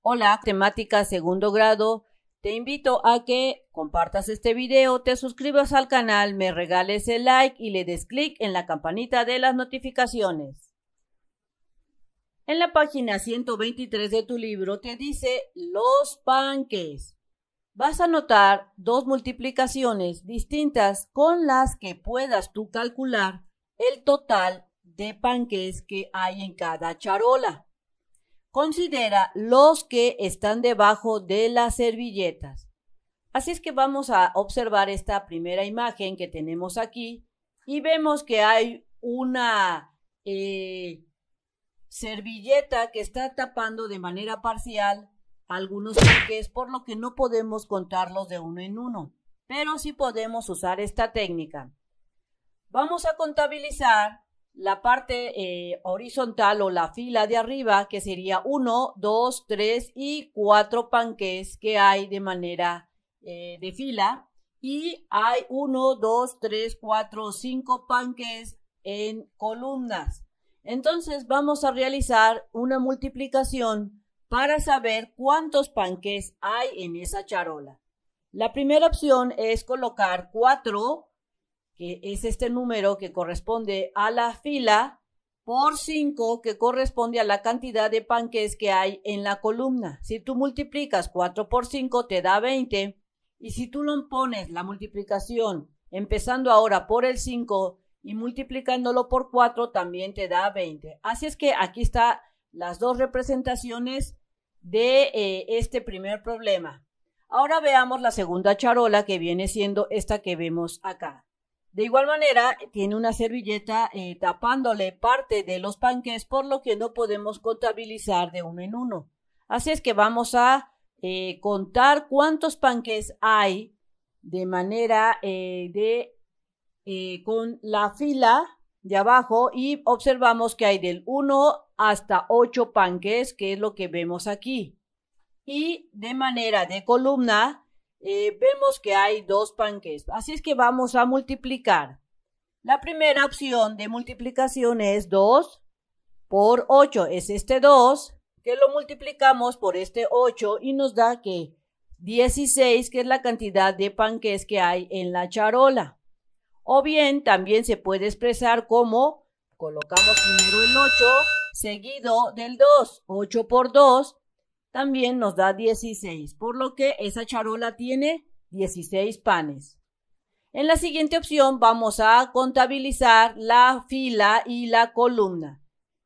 Hola, temática segundo grado. Te invito a que compartas este video, te suscribas al canal, me regales el like y le des clic en la campanita de las notificaciones. En la página 123 de tu libro te dice los panques. Vas a notar dos multiplicaciones distintas con las que puedas tú calcular el total de panques que hay en cada charola. Considera los que están debajo de las servilletas. Así es que vamos a observar esta primera imagen que tenemos aquí y vemos que hay una eh, servilleta que está tapando de manera parcial algunos es por lo que no podemos contarlos de uno en uno, pero sí podemos usar esta técnica. Vamos a contabilizar la parte eh, horizontal o la fila de arriba, que sería 1, 2, 3 y 4 panques que hay de manera eh, de fila. Y hay 1, 2, 3, 4, 5 panques en columnas. Entonces vamos a realizar una multiplicación para saber cuántos panques hay en esa charola. La primera opción es colocar 4 que es este número que corresponde a la fila, por 5, que corresponde a la cantidad de panques que hay en la columna. Si tú multiplicas 4 por 5, te da 20. Y si tú lo pones la multiplicación, empezando ahora por el 5 y multiplicándolo por 4, también te da 20. Así es que aquí están las dos representaciones de eh, este primer problema. Ahora veamos la segunda charola que viene siendo esta que vemos acá. De igual manera, tiene una servilleta eh, tapándole parte de los panques, por lo que no podemos contabilizar de uno en uno. Así es que vamos a eh, contar cuántos panques hay de manera eh, de con la fila de abajo y observamos que hay del 1 hasta 8 panques, que es lo que vemos aquí. Y de manera de columna eh, vemos que hay dos panques. Así es que vamos a multiplicar. La primera opción de multiplicación es 2 por 8. Es este 2 que lo multiplicamos por este 8 y nos da que 16, que es la cantidad de panques que hay en la charola. O bien también se puede expresar como colocamos primero el 8 seguido del 2. 8 por 2 también nos da 16, por lo que esa charola tiene 16 panes. En la siguiente opción vamos a contabilizar la fila y la columna.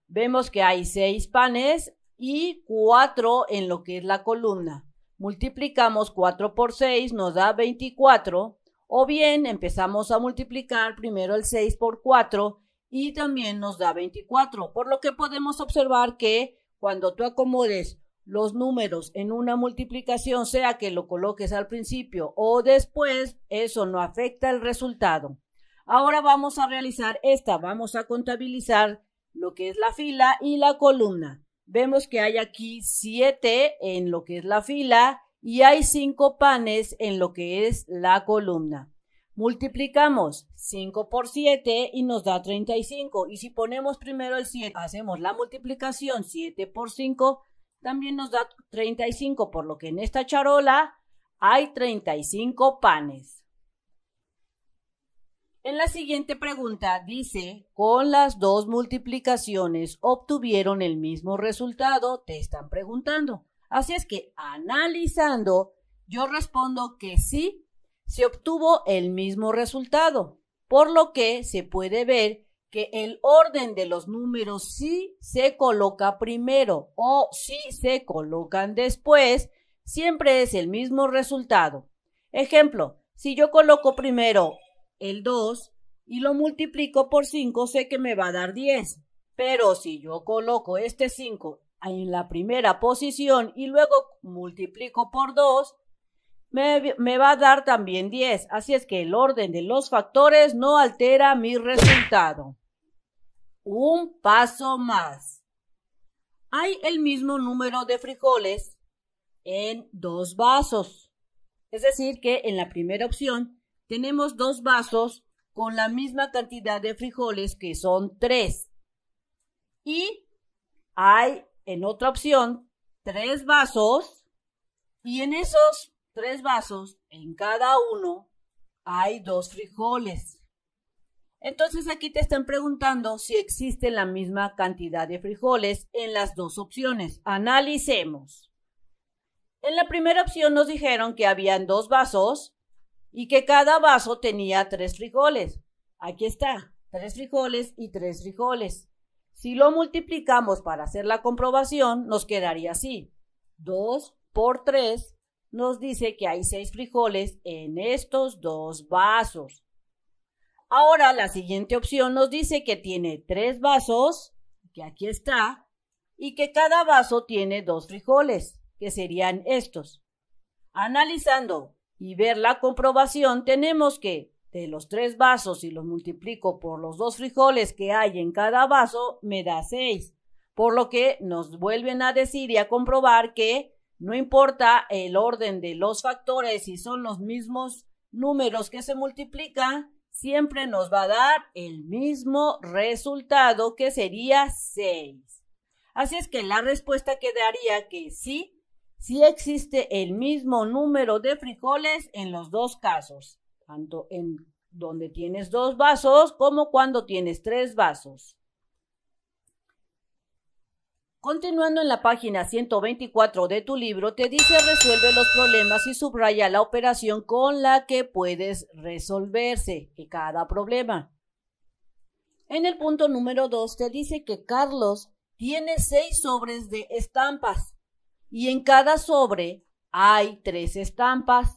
Vemos que hay 6 panes y 4 en lo que es la columna. Multiplicamos 4 por 6, nos da 24. O bien empezamos a multiplicar primero el 6 por 4 y también nos da 24. Por lo que podemos observar que cuando tú acomodes los números en una multiplicación, sea que lo coloques al principio o después, eso no afecta el resultado. Ahora vamos a realizar esta, vamos a contabilizar lo que es la fila y la columna. Vemos que hay aquí 7 en lo que es la fila y hay 5 panes en lo que es la columna. Multiplicamos 5 por 7 y nos da 35. Y si ponemos primero el 7, hacemos la multiplicación 7 por 5, también nos da 35, por lo que en esta charola hay 35 panes. En la siguiente pregunta dice, con las dos multiplicaciones obtuvieron el mismo resultado, te están preguntando. Así es que analizando, yo respondo que sí, se obtuvo el mismo resultado, por lo que se puede ver que el orden de los números sí se coloca primero o sí se colocan después, siempre es el mismo resultado. Ejemplo, si yo coloco primero el 2 y lo multiplico por 5, sé que me va a dar 10. Pero si yo coloco este 5 en la primera posición y luego multiplico por 2, me, me, va a dar también 10. Así es que el orden de los factores no altera mi resultado un paso más. Hay el mismo número de frijoles en dos vasos. Es decir, que en la primera opción tenemos dos vasos con la misma cantidad de frijoles que son tres. Y hay en otra opción tres vasos y en esos tres vasos, en cada uno, hay dos frijoles. Entonces aquí te están preguntando si existe la misma cantidad de frijoles en las dos opciones. Analicemos. En la primera opción nos dijeron que habían dos vasos y que cada vaso tenía tres frijoles. Aquí está, tres frijoles y tres frijoles. Si lo multiplicamos para hacer la comprobación, nos quedaría así. 2 por 3 nos dice que hay seis frijoles en estos dos vasos. Ahora la siguiente opción nos dice que tiene tres vasos, que aquí está, y que cada vaso tiene dos frijoles, que serían estos. Analizando y ver la comprobación, tenemos que de los tres vasos, si los multiplico por los dos frijoles que hay en cada vaso, me da seis. Por lo que nos vuelven a decir y a comprobar que no importa el orden de los factores, si son los mismos números que se multiplican, siempre nos va a dar el mismo resultado que sería 6. Así es que la respuesta quedaría que sí, sí existe el mismo número de frijoles en los dos casos, tanto en donde tienes dos vasos como cuando tienes tres vasos. Continuando en la página 124 de tu libro, te dice resuelve los problemas y subraya la operación con la que puedes resolverse cada problema. En el punto número 2 te dice que Carlos tiene seis sobres de estampas y en cada sobre hay tres estampas.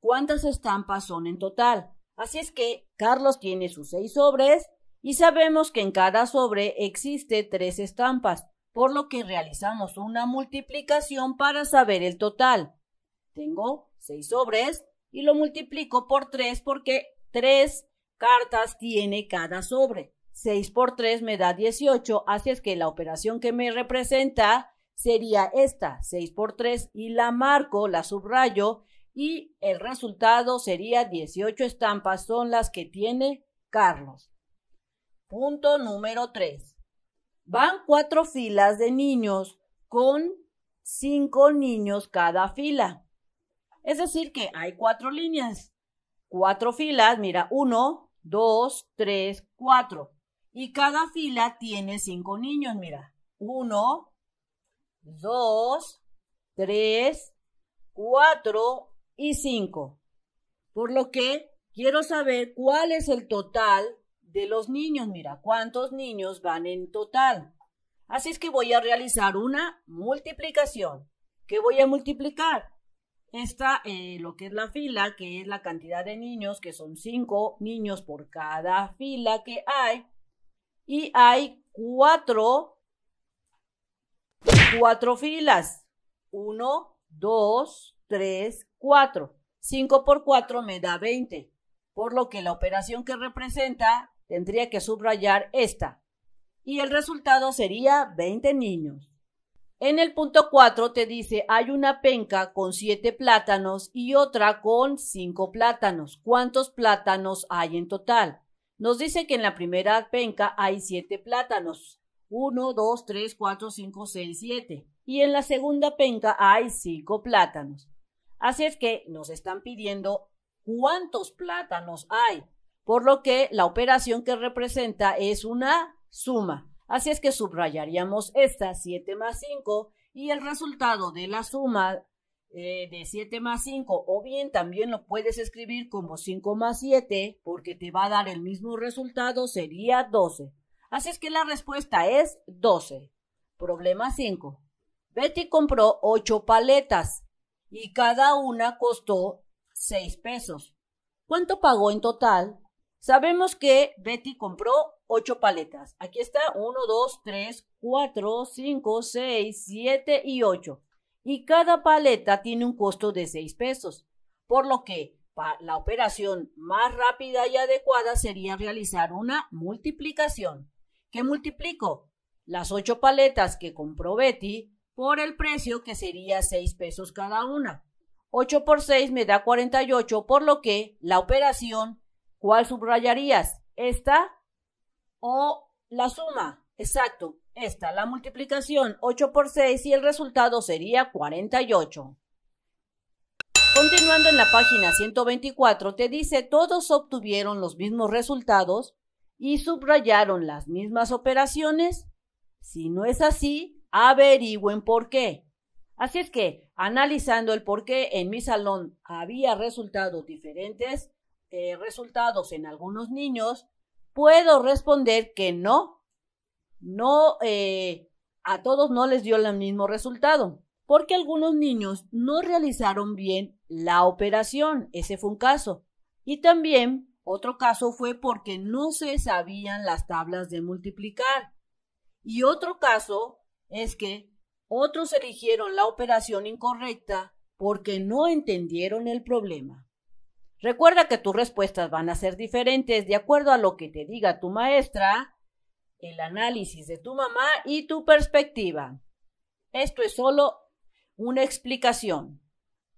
¿Cuántas estampas son en total? Así es que Carlos tiene sus seis sobres y sabemos que en cada sobre existe tres estampas por lo que realizamos una multiplicación para saber el total. Tengo 6 sobres y lo multiplico por 3 porque 3 cartas tiene cada sobre. 6 por 3 me da 18, así es que la operación que me representa sería esta, 6 por 3, y la marco, la subrayo, y el resultado sería 18 estampas son las que tiene Carlos. Punto número 3. Van cuatro filas de niños con cinco niños cada fila. Es decir, que hay cuatro líneas, cuatro filas, mira, uno, dos, tres, cuatro. Y cada fila tiene cinco niños, mira, uno, dos, tres, cuatro y cinco. Por lo que quiero saber cuál es el total de los niños. Mira, ¿cuántos niños van en total? Así es que voy a realizar una multiplicación. ¿Qué voy a multiplicar? Esta, eh, lo que es la fila, que es la cantidad de niños, que son cinco niños por cada fila que hay. Y hay cuatro, cuatro filas. Uno, dos, tres, cuatro. 5 por 4 me da 20, Por lo que la operación que representa tendría que subrayar esta. Y el resultado sería 20 niños. En el punto 4 te dice, hay una penca con 7 plátanos y otra con 5 plátanos. ¿Cuántos plátanos hay en total? Nos dice que en la primera penca hay 7 plátanos. 1, 2, 3, 4, 5, 6, 7. Y en la segunda penca hay 5 plátanos. Así es que nos están pidiendo cuántos plátanos hay por lo que la operación que representa es una suma. Así es que subrayaríamos esta 7 más 5 y el resultado de la suma eh, de 7 más 5 o bien también lo puedes escribir como 5 más 7 porque te va a dar el mismo resultado, sería 12. Así es que la respuesta es 12. Problema 5. Betty compró 8 paletas y cada una costó 6 pesos. ¿Cuánto pagó en total? Sabemos que Betty compró 8 paletas. Aquí está 1, 2, 3, 4, 5, 6, 7 y 8. Y cada paleta tiene un costo de 6 pesos. Por lo que la operación más rápida y adecuada sería realizar una multiplicación. ¿Qué multiplico? Las 8 paletas que compró Betty por el precio que sería 6 pesos cada una. 8 por 6 me da 48, por lo que la operación ¿Cuál subrayarías? ¿Esta o la suma? Exacto, esta, la multiplicación 8 por 6 y el resultado sería 48. Continuando en la página 124, te dice todos obtuvieron los mismos resultados y subrayaron las mismas operaciones. Si no es así, averigüen por qué. Así es que, analizando el por qué en mi salón había resultados diferentes, eh, resultados en algunos niños, puedo responder que no, no, eh, a todos no les dio el mismo resultado, porque algunos niños no realizaron bien la operación, ese fue un caso. Y también otro caso fue porque no se sabían las tablas de multiplicar. Y otro caso es que otros eligieron la operación incorrecta porque no entendieron el problema. Recuerda que tus respuestas van a ser diferentes de acuerdo a lo que te diga tu maestra, el análisis de tu mamá y tu perspectiva. Esto es solo una explicación.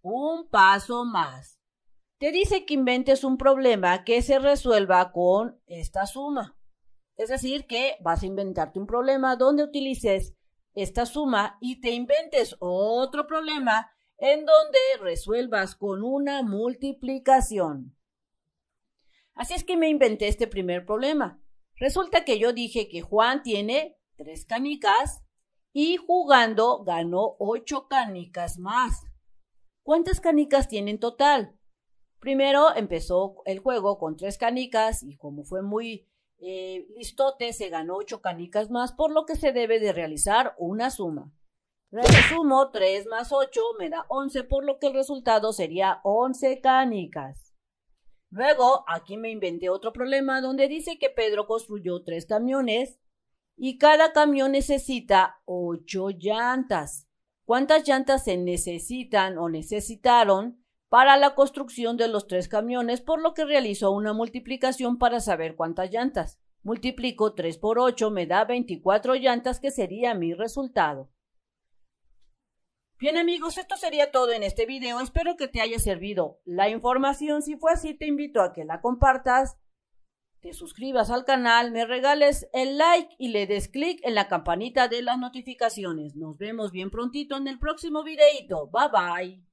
Un paso más. Te dice que inventes un problema que se resuelva con esta suma. Es decir, que vas a inventarte un problema donde utilices esta suma y te inventes otro problema en donde resuelvas con una multiplicación. Así es que me inventé este primer problema. Resulta que yo dije que Juan tiene tres canicas y jugando ganó ocho canicas más. ¿Cuántas canicas tiene en total? Primero empezó el juego con tres canicas y como fue muy eh, listote se ganó ocho canicas más, por lo que se debe de realizar una suma. Resumo 3 más 8 me da 11, por lo que el resultado sería 11 canicas. Luego, aquí me inventé otro problema donde dice que Pedro construyó tres camiones y cada camión necesita 8 llantas. ¿Cuántas llantas se necesitan o necesitaron para la construcción de los tres camiones? Por lo que realizo una multiplicación para saber cuántas llantas. Multiplico 3 por 8 me da 24 llantas que sería mi resultado. Bien amigos, esto sería todo en este video, espero que te haya servido la información, si fue así te invito a que la compartas, te suscribas al canal, me regales el like y le des clic en la campanita de las notificaciones. Nos vemos bien prontito en el próximo videito, bye bye.